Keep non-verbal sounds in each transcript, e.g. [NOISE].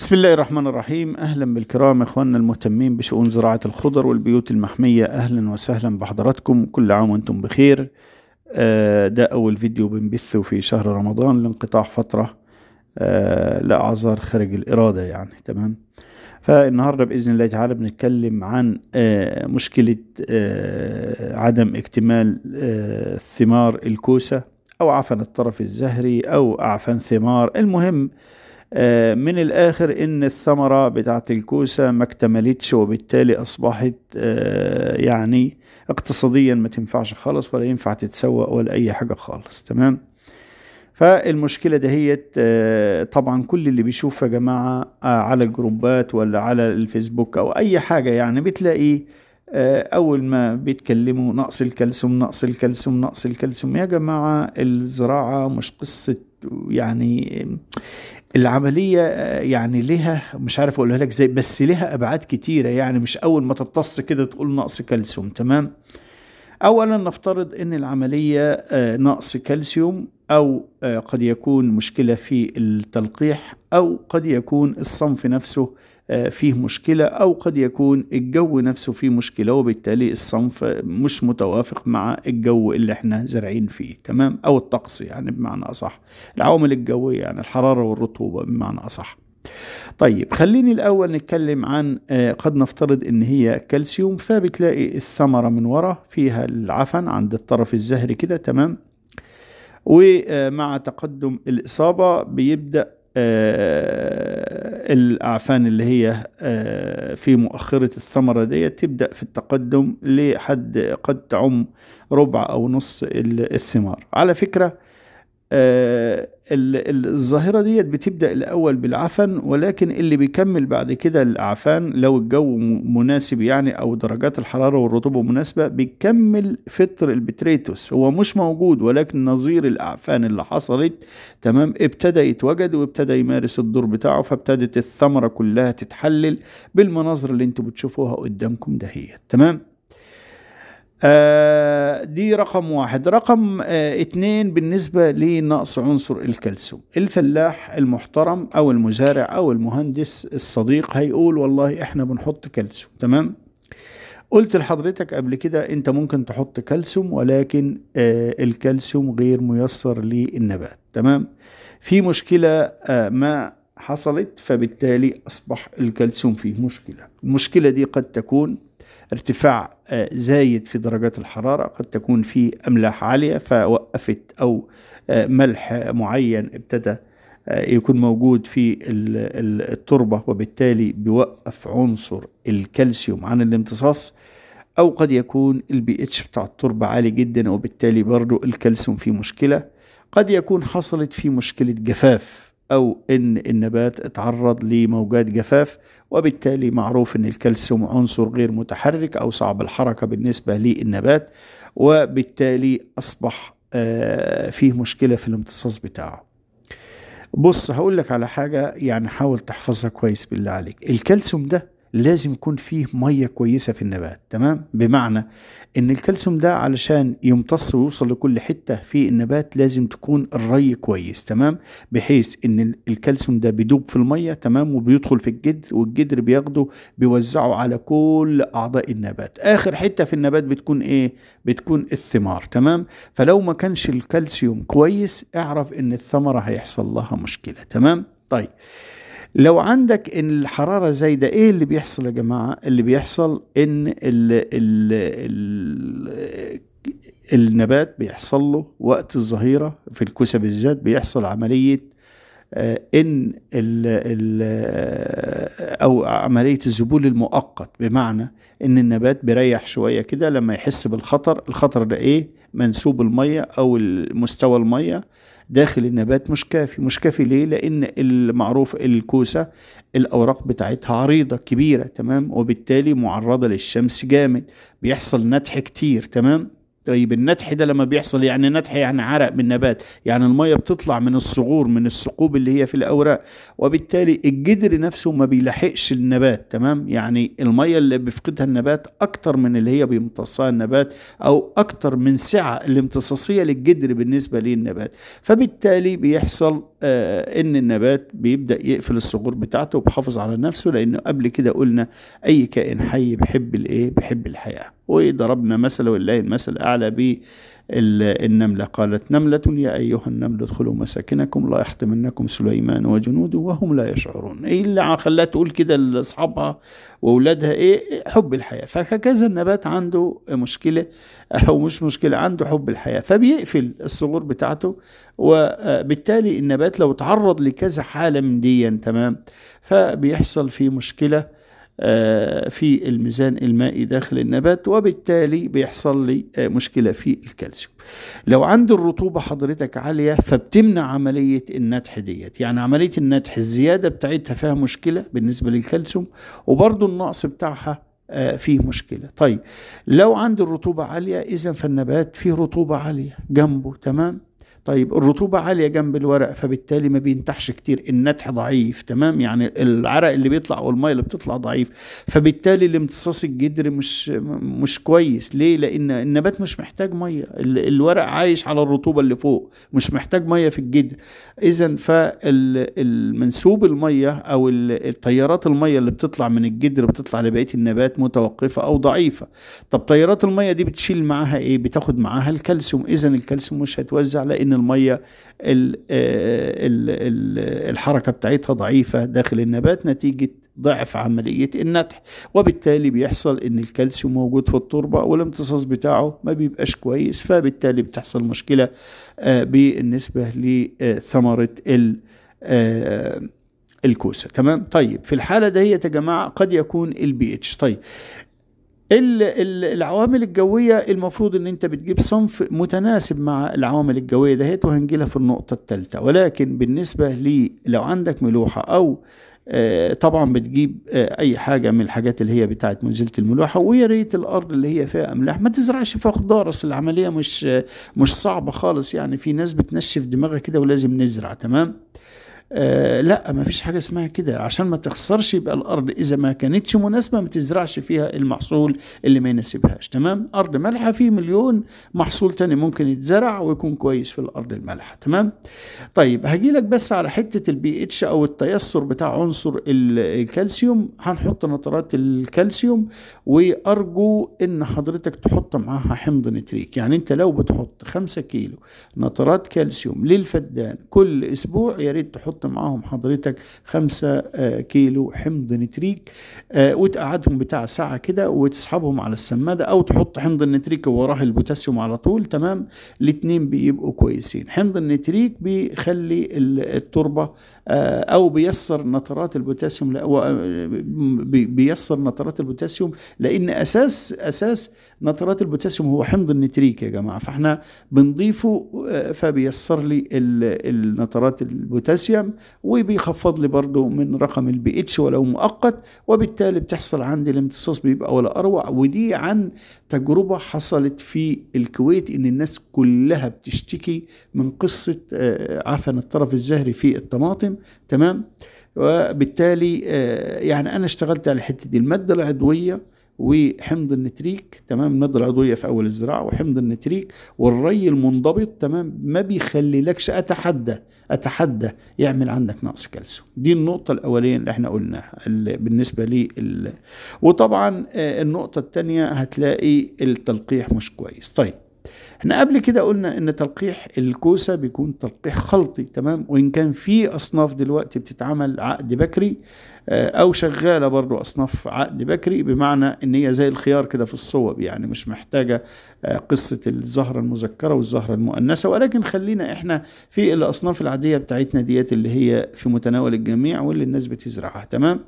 بسم الله الرحمن الرحيم اهلا بالكرام اخواننا المهتمين بشؤون زراعه الخضر والبيوت المحميه اهلا وسهلا بحضراتكم كل عام وانتم بخير آه، ده اول فيديو بنبثه في شهر رمضان لانقطاع فتره آه، لاعذار خارج الاراده يعني تمام فالنهارده باذن الله تعالى بنتكلم عن آه، مشكله عدم اكتمال ثمار الكوسه او عفن الطرف الزهري او اعفن ثمار المهم آه، من الآخر إن الثمرة بتاعت الكوسة ما اكتملتش وبالتالي أصبحت آه، يعني اقتصاديا ما تنفعش خالص ولا ينفع تتسوق ولا أي حاجة خالص تمام فالمشكلة دهيت آه، طبعا كل اللي بيشوف يا جماعة على الجروبات ولا على الفيسبوك أو أي حاجة يعني بتلاقيه اول ما بيتكلموا نقص الكالسيوم نقص الكالسيوم نقص الكالسيوم يا جماعه الزراعه مش قصه يعني العملية آه، يعني لها مش عارف اقولها لك ازاي بس لها ابعاد كتيرة يعني مش اول ما تتص كده تقول نقص كالسيوم تمام اولا نفترض ان العملية آه، نقص كالسيوم او آه، قد يكون مشكلة في التلقيح او قد يكون الصنف نفسه آه، فيه مشكلة أو قد يكون الجو نفسه فيه مشكلة وبالتالي الصنف مش متوافق مع الجو اللي احنا زارعين فيه تمام أو الطقس يعني بمعنى أصح العوامل الجوية يعني الحرارة والرطوبة بمعنى أصح طيب خليني الأول نتكلم عن آه، قد نفترض إن هي كالسيوم فبتلاقي الثمرة من ورا فيها العفن عند الطرف الزهري كده تمام ومع تقدم الإصابة بيبدأ آه، الاعفان اللي هي آه، في مؤخره الثمره دي تبدا في التقدم لحد قد تعم ربع او نص الثمار على فكره آه، الظاهرة ديت بتبدأ الأول بالعفن ولكن اللي بيكمل بعد كده الأعفان لو الجو مناسب يعني أو درجات الحرارة والرطوبة مناسبة بيكمل فطر البتريتوس هو مش موجود ولكن نظير الأعفان اللي حصلت تمام ابتدى يتوجد وابتدى يمارس الدور بتاعه فابتدت الثمرة كلها تتحلل بالمناظر اللي انتوا بتشوفوها قدامكم دهيت تمام آه دي رقم واحد رقم آه اتنين بالنسبة لنقص عنصر الكالسيوم الفلاح المحترم او المزارع او المهندس الصديق هيقول والله احنا بنحط كالسيوم تمام قلت لحضرتك قبل كده انت ممكن تحط كالسيوم ولكن آه الكالسيوم غير ميسر للنبات تمام في مشكلة آه ما حصلت فبالتالي اصبح الكالسيوم فيه مشكلة المشكلة دي قد تكون ارتفاع آه، زايد في درجات الحرارة قد تكون في أملاح عالية فوقفت أو آه، ملح معين ابتدى آه، يكون موجود في التربة وبالتالي بيوقف عنصر الكالسيوم عن الامتصاص أو قد يكون البي اتش بتاع التربة عالي جدا وبالتالي برضو الكالسيوم فيه مشكلة قد يكون حصلت فيه مشكلة جفاف أو إن النبات اتعرض لموجات جفاف وبالتالي معروف إن الكالسيوم عنصر غير متحرك أو صعب الحركة بالنسبة للنبات وبالتالي أصبح آه، فيه مشكلة في الامتصاص بتاعه بص هقول لك على حاجة يعني حاول تحفظها كويس بالله عليك الكالسيوم ده لازم يكون فيه ميه كويسه في النبات تمام بمعنى ان الكالسيوم ده علشان يمتص ويوصل لكل حته في النبات لازم تكون الري كويس تمام بحيث ان الكالسيوم ده بيدوب في الميه تمام وبيدخل في الجدر والجدر بياخده بيوزعه على كل اعضاء النبات اخر حته في النبات بتكون ايه بتكون الثمار تمام فلو ما كانش الكالسيوم كويس اعرف ان الثمره هيحصل لها مشكله تمام طيب لو عندك ان الحراره زايده ايه اللي بيحصل يا جماعه اللي بيحصل ان ال ال ال النبات بيحصل له وقت الظهيره في الكوسه بالذات بيحصل عمليه آه، ان ال ال او عمليه الذبول المؤقت بمعنى ان النبات بيريح شويه كده لما يحس بالخطر الخطر ده ايه منسوب المية أو مستوى المية داخل النبات مش كافي مش كافي ليه لأن المعروف الكوسة الأوراق بتاعتها عريضة كبيرة تمام وبالتالي معرضة للشمس جامد بيحصل نتح كتير تمام طيب النتح ده لما بيحصل يعني نتح يعني عرق من نبات يعني المية بتطلع من الصغور من الثقوب اللي هي في الأوراق وبالتالي الجدر نفسه ما بيلحقش النبات تمام يعني المية اللي بيفقدها النبات أكتر من اللي هي بيمتصها النبات أو أكتر من سعة الامتصاصية للجدر بالنسبة للنبات فبالتالي بيحصل آه إن النبات بيبدأ يقفل الصغور بتاعته وبيحافظ على نفسه لأنه قبل كده قلنا أي كائن حي بيحب الإيه بيحب الحياة وضربنا مثل والله المثل الأعلى بالنملة قالت نملة يا أيها النمل ادخلوا مساكنكم لا يحطمنكم سليمان وجنوده وهم لا يشعرون إيه اللي خلاها تقول كده لأصحابها وأولادها إيه حب الحياة فهكذا النبات عنده مشكلة أو مش مشكلة عنده حب الحياة فبيقفل الصغور بتاعته وبالتالي النبات لو تعرض لكذا حالة من دي تمام فبيحصل فيه مشكلة آه، في الميزان المائي داخل النبات وبالتالي بيحصل لي آه، مشكلة في الكالسيوم لو عندي الرطوبة حضرتك عالية فبتمنع عملية النتح ديت يعني عملية النتح الزيادة بتاعتها فيها مشكلة بالنسبة للكالسيوم وبرضو النقص بتاعها آه، فيه مشكله طيب لو عندي الرطوبه عاليه اذا فالنبات فيه رطوبه عاليه جنبه تمام طيب الرطوبة عالية جنب الورق فبالتالي ما بينتحش كتير النتح ضعيف تمام يعني العرق اللي بيطلع او المية اللي بتطلع ضعيف فبالتالي الامتصاص الجدر مش مش كويس ليه لان النبات مش محتاج مية الورق عايش على الرطوبة اللي فوق مش محتاج مية في الجدر اذا فالمنسوب المية او التيارات المية اللي بتطلع من الجدر بتطلع لبقية النبات متوقفة او ضعيفة طب تيارات المية دي بتشيل معاها ايه بتاخد معاها الكالسيوم اذا الكالسيوم مش هيتوزع لان لان الميه آه، الحركه بتاعتها ضعيفه داخل النبات نتيجه ضعف عملية النتح وبالتالي بيحصل ان الكالسيوم موجود في التربة والامتصاص بتاعه ما بيبقاش كويس فبالتالي بتحصل مشكلة آه، بالنسبة لثمرة آه، الكوسة تمام طيب في الحالة ديت يا جماعة قد يكون البي اتش طيب العوامل الجوية المفروض ان انت بتجيب صنف متناسب مع العوامل الجوية دهيت وهنجيلها في النقطة الثالثة ولكن بالنسبة لي لو عندك ملوحة او آه، طبعا بتجيب آه، اي حاجة من الحاجات اللي هي بتاعه منزلة الملوحة ويا ريت الارض اللي هي فيها املاح ما تزرعش فيها خضار اصل العملية مش آه، مش صعبة خالص يعني في ناس بتنشف دماغها كده ولازم نزرع تمام آه لا ما فيش حاجة اسمها كده عشان ما تخسرش يبقى الأرض إذا ما كانتش مناسبة ما تزرعش فيها المحصول اللي ما يناسبهاش تمام أرض مالحة في مليون محصول تاني ممكن يتزرع ويكون كويس في الأرض المالحة تمام طيب هجيلك بس على حتة البي اتش أو التيسر بتاع عنصر الكالسيوم هنحط نترات الكالسيوم وأرجو إن حضرتك تحط معاها حمض نتريك يعني أنت لو بتحط 5 كيلو نترات كالسيوم للفدان كل أسبوع يا ريت تحط تحط معاهم حضرتك خمسة آه، كيلو حمض نتريك آه، وتقعدهم بتاع ساعة كده وتسحبهم على السمادة أو تحط حمض النتريك وراه البوتاسيوم على طول تمام الاتنين بيبقوا كويسين حمض النتريك بيخلي التربة آه، أو بيسر نترات البوتاسيوم بيسر نترات البوتاسيوم لأن أساس أساس نترات البوتاسيوم هو حمض النتريك يا جماعة فاحنا بنضيفه فبيسر لي النترات البوتاسيوم وبيخفض لي برضه من رقم البي اتش ولو مؤقت وبالتالي بتحصل عندي الامتصاص بيبقى ولا اروع ودي عن تجربه حصلت في الكويت ان الناس كلها بتشتكي من قصه آه، عفن الطرف الزهري في الطماطم تمام وبالتالي آه، يعني انا اشتغلت على حته دي الماده العضويه وحمض النتريك تمام الماده العضويه في اول الزراعه وحمض النتريك والري المنضبط تمام ما بيخليلكش اتحدى اتحدى يعمل عندك نقص كالسيوم دي النقطه الاوليه اللي احنا قلناها بالنسبه لل وطبعا آه، النقطه الثانيه هتلاقي التلقيح مش كويس طيب احنا قبل كده قلنا ان تلقيح الكوسة بيكون تلقيح خلطي تمام وان كان في اصناف دلوقتي بتتعمل عقد بكري آه، او شغالة برضو اصناف عقد بكري بمعنى ان هي زي الخيار كده في الصوب يعني مش محتاجة آه، قصة الزهرة المذكرة والزهرة المؤنثة ولكن خلينا احنا في الاصناف العادية بتاعتنا ديت اللي هي في متناول الجميع واللي الناس بتزرعها تمام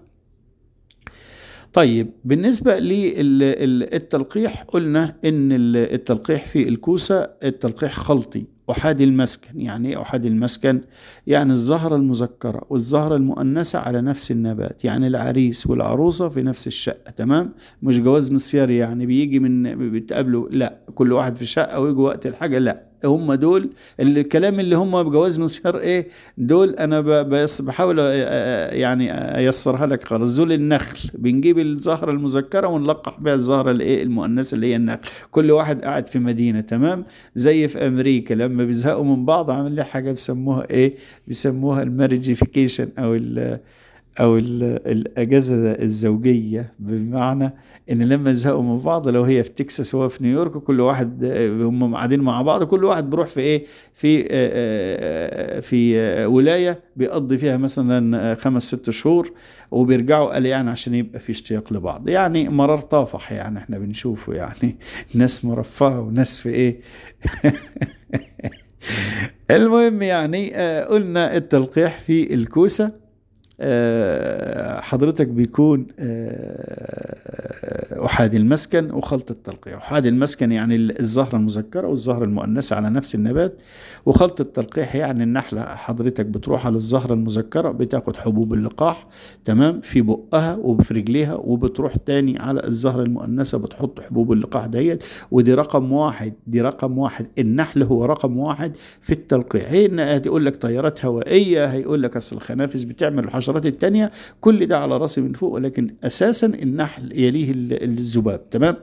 طيب بالنسبة للتلقيح قلنا ان التلقيح في الكوسة التلقيح خلطي أحاد المسكن يعني إيه أحاد المسكن يعني الزهرة المذكرة والزهرة المؤنثة على نفس النبات يعني العريس والعروسة في نفس الشقة تمام مش جواز مصير يعني بيجي من بيتقابلوا لا كل واحد في شقة ويجي وقت الحاجة لا هم دول الكلام اللي هم بجواز مصير ايه دول انا بس بحاول آه، آه، يعني ايسرها لك خالص دول النخل بنجيب الزهره المذكره ونلقح بها الزهره الايه المؤنثه اللي هي النخل كل واحد قاعد في مدينه تمام زي في امريكا لما بيزهقوا من بعض عامل لي حاجه بيسموها ايه بيسموها الماريجيفيكيشن او الـ او الـ الاجازه الزوجيه بمعنى ان لما يزهقوا من بعض لو هي في تكساس وهو في نيويورك كل واحد هم قاعدين مع بعض كل واحد بيروح في ايه في في ولايه بيقضي فيها مثلا خمس ست شهور وبيرجعوا قال يعني عشان يبقى في اشتياق لبعض يعني مرار طافح يعني احنا بنشوفه يعني ناس مرفهه وناس في ايه [LAUGHS] المهم يعني آه، قلنا التلقيح في الكوسة آه، حضرتك بيكون آه، أحادي المسكن وخلط التلقيع أحادي المسكن يعني الزهرة المذكرة والزهرة المؤنثة على نفس النبات وخلط التلقيح يعني النحلة حضرتك بتروح على الزهرة المذكرة بتاخد حبوب اللقاح تمام في بقها وفي رجليها وبتروح تاني على الزهرة المؤنثة بتحط حبوب اللقاح ديت ودي رقم واحد دي رقم واحد النحل هو رقم واحد في التلقيح هي هتقول لك تيارات هوائية هيقول لك أصل الخنافس بتعمل الحشرة الحشرات التانية كل ده على راسي من فوق ولكن أساسا النحل يليه الذباب تمام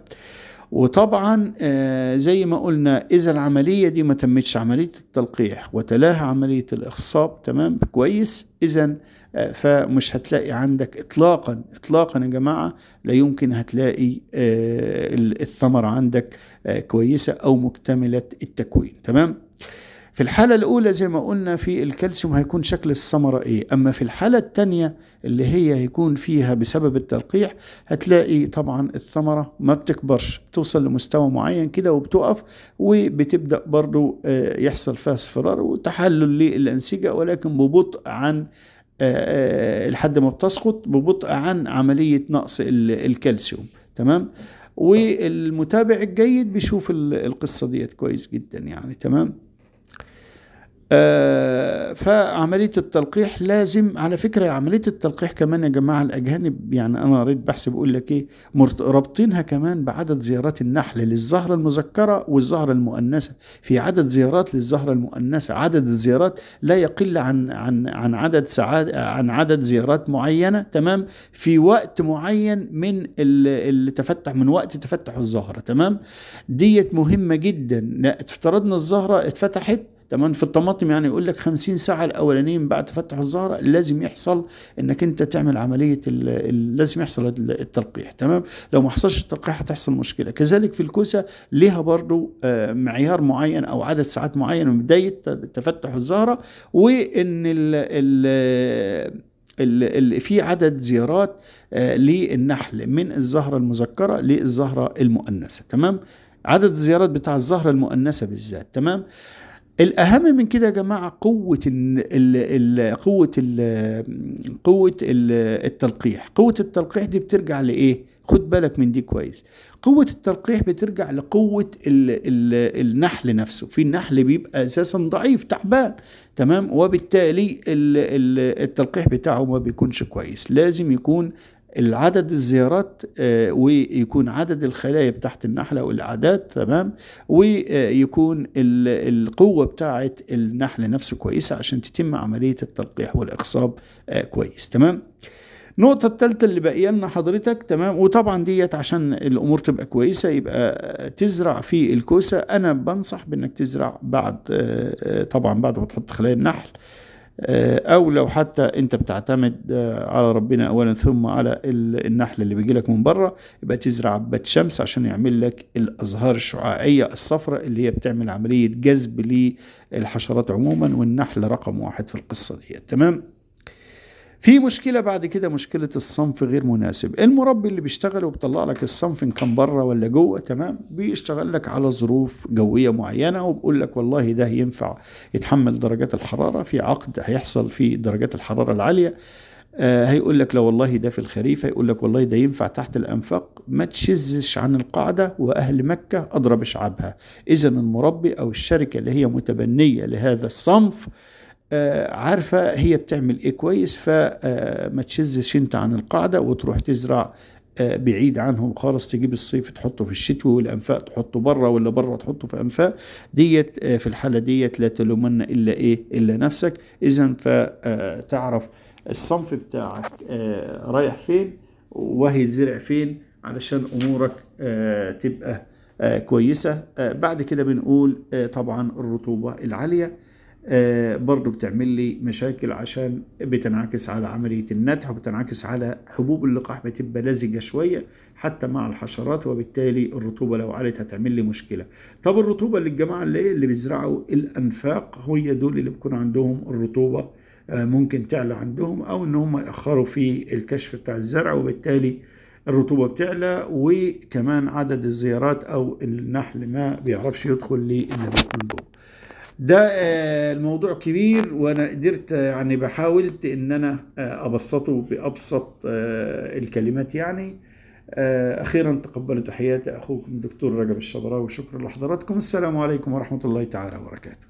وطبعا آه، زي ما قلنا اذا العمليه دي ما تمتش عمليه التلقيح وتلاها عمليه الاخصاب تمام كويس اذا آه، فمش هتلاقي عندك اطلاقا اطلاقا يا جماعه لا يمكن هتلاقي آه، الثمره عندك كويسه او مكتمله التكوين تمام في الحالة الأولى زي ما قلنا في الكالسيوم هيكون شكل الثمرة إيه أما في الحالة الثانية اللي هي هيكون فيها بسبب التلقيح هتلاقي طبعا الثمرة ما بتكبرش بتوصل لمستوى معين كده وبتقف وبتبدأ برضو آه، يحصل فيها اصفرار وتحلل للأنسجة ولكن ببطء عن آه، آه، لحد ما بتسقط ببطء عن عملية نقص الكالسيوم تمام والمتابع الجيد بيشوف القصة ديت كويس جدا يعني تمام آه، فعملية التلقيح لازم على فكرة عملية التلقيح كمان يا جماعة الأجانب يعني أنا قريت بحث بيقول لك إيه رابطينها كمان بعدد زيارات النحل للزهرة المذكرة والزهرة المؤنثة في عدد زيارات للزهرة المؤنثة عدد الزيارات لا يقل عن عن عن عدد ساعات عن عدد زيارات معينة تمام في وقت معين من اللي تفتح من وقت تفتح الزهرة تمام ديت مهمة جدا افترضنا الزهرة اتفتحت تمام في الطماطم يعني يقول لك 50 ساعه الاولانيين بعد تفتح الزهره لازم يحصل انك انت تعمل عمليه لازم يحصل التلقيح تمام لو ما حصلش التلقيح هتحصل مشكله كذلك في الكوسه ليها برضو آه، معيار معين او عدد ساعات معين من بدايه تفتح الزهره وان ال ال في عدد زيارات آه، للنحل من الزهرة المذكرة للزهرة المؤنثة تمام عدد الزيارات بتاع الزهرة المؤنثة بالذات تمام الاهم من كده يا جماعه قوه الـ الـ قوه الـ قوه الـ التلقيح قوه التلقيح دي بترجع لايه خد بالك من دي كويس قوة التلقيح بترجع لقوة الـ الـ النحل نفسه في النحل بيبقى أساسا ضعيف تعبان تمام وبالتالي الـ الـ التلقيح بتاعه ما بيكونش كويس لازم يكون العدد الزيارات آه، ويكون عدد الخلايا بتاعت النحلة والأعداد تمام ويكون القوة بتاعت النحل نفسه كويسة عشان تتم عملية التلقيح والإخصاب آه، كويس تمام النقطة الثالثة اللي باقية لنا حضرتك تمام وطبعا ديت عشان الأمور تبقى كويسة يبقى تزرع في الكوسة أنا بنصح بإنك تزرع بعد آه، طبعا بعد ما تحط خلايا النحل آه، او لو حتى انت بتعتمد آه، على ربنا اولا ثم على النحل اللي بيجيلك من بره يبقى تزرع بات شمس عشان يعمل لك الازهار الشعاعيه الصفراء اللي هي بتعمل عمليه جذب للحشرات عموما والنحل رقم واحد في القصه دي تمام في مشكلة بعد كده مشكلة الصنف غير مناسب المربي اللي بيشتغل وبيطلع لك الصنف إن كان بره ولا جوه تمام بيشتغل لك على ظروف جوية معينة وبقول لك والله ده ينفع يتحمل درجات الحرارة في عقد هيحصل في درجات الحرارة العالية آه هيقول لك لا والله ده في الخريف هيقول لك والله ده ينفع تحت الأنفاق ما تشزش عن القاعدة وأهل مكة أضرب شعبها إذا المربي أو الشركة اللي هي متبنية لهذا الصنف آه، عارفة هي بتعمل إيه كويس فما آه، تشزش أنت عن القاعدة وتروح تزرع آه، بعيد عنهم خالص تجيب الصيف تحطه في الشتوي والانفاق تحطه بره ولا بره تحطه في انفاق ديت في الحاله ديت لا تلومن الا ايه الا نفسك اذا فتعرف الصنف بتاعك رايح فين وهيتزرع فين علشان امورك تبقى كويسه بعد كده بنقول طبعا الرطوبه العاليه آه، برضه بتعمل لي مشاكل عشان بتنعكس على عملية النتح وبتنعكس على حبوب اللقاح بتبقى لزجة شوية حتى مع الحشرات وبالتالي الرطوبة لو علت هتعمل لي مشكلة طب الرطوبة اللي الجماعة اللي, اللي بيزرعوا الأنفاق هي دول اللي بيكون عندهم الرطوبة آه، ممكن تعلى عندهم أو إن هم يأخروا في الكشف بتاع الزرع وبالتالي الرطوبة بتعلى وكمان عدد الزيارات أو النحل ما بيعرفش يدخل للنبات من جوه ده آه، الموضوع كبير وانا قدرت آه، يعني بحاولت ان انا آه، ابسطه بابسط الكلمات يعني اخيرا تقبلت تحياتي اخوكم الدكتور رجب الشبراوي وشكرا لحضراتكم السلام عليكم ورحمه الله تعالى وبركاته